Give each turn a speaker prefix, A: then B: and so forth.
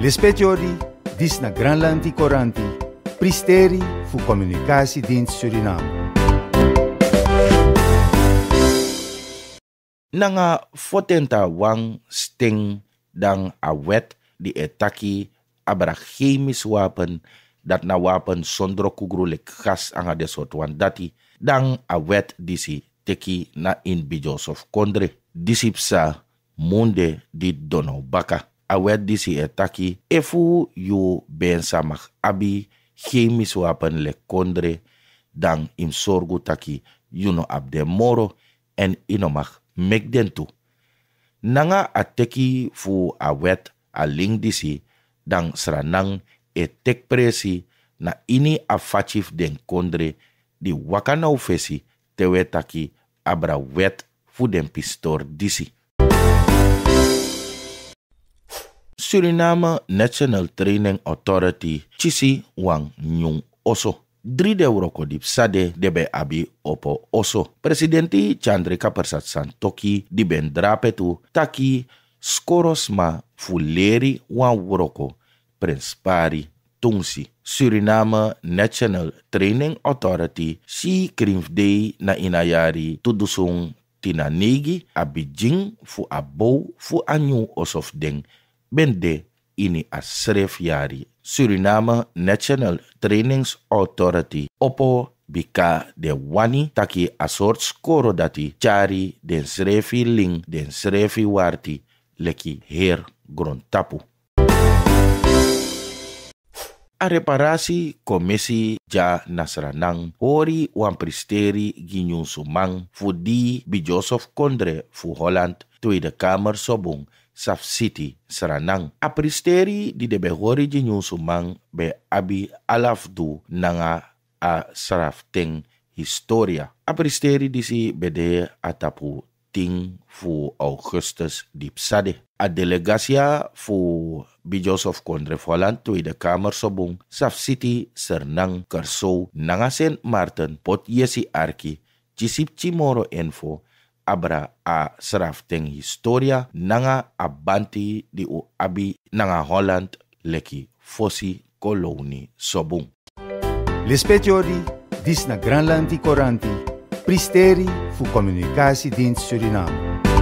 A: Lispetiori, Disna Granlanti Coranti, Pristeri voor Dienst Suriname. Nanga fotenta wang sting dan a wet die etaki abra chemisch wapen dat na wapen zonder kugrulik gas anga de dati dan a wet disi teki na in bijos of kondre disipsa monde di dono baka awet disi etaki efu yu ben samak abi chemis wapen le kondre dan im sorgu taki yuno ab de moro en inomak mek den tu nanga ateki fu awet aling a ling disi dan sranang e tek presi na ini afachif den kondre di wakana fesi tewe taki abra wet fu den pistor disi Suriname National Training Authority Chisi Wang Nyung Oso. Drie wroko dip sade debe abi opo oso. Presidenti Chandrika Persat Santoki di ben drapetu taki skorosma fuleri wan wroko. Prins Pari Tungsi. Suriname National Training Authority si krimf dei na inayari tudusung tinanegi abijing fu abou fu anyu osof deng bende ini asref yari. Suriname National Trainings Authority opo bika de wani taki asort skoro dati chari den srefi ling den srefi warti leki her grontapu. A reparasi komisi ja nasranang hori wan pristeri ginyun sumang fu di bi Joseph Kondre fu Holland Tweede Kamer Sobong saf City Seranang. Apristeri di debe hori di nyusumang be abi alafdu nanga a serafting historia. Apristeri di si bede atapu ting fu Augustus di psade. A delegasia fu Bijosov i de Kamer sobung Saf City, Sernang, nanga Saint Martin, Pot Yesi Arki, Cisip Cimoro Info, abra a srafteng historia nanga abanti di u abi nanga Holland leki fosi koloni sobun. L'espetiori dis na Granlandi Coranti, pristeri fu comunicasi din Suriname.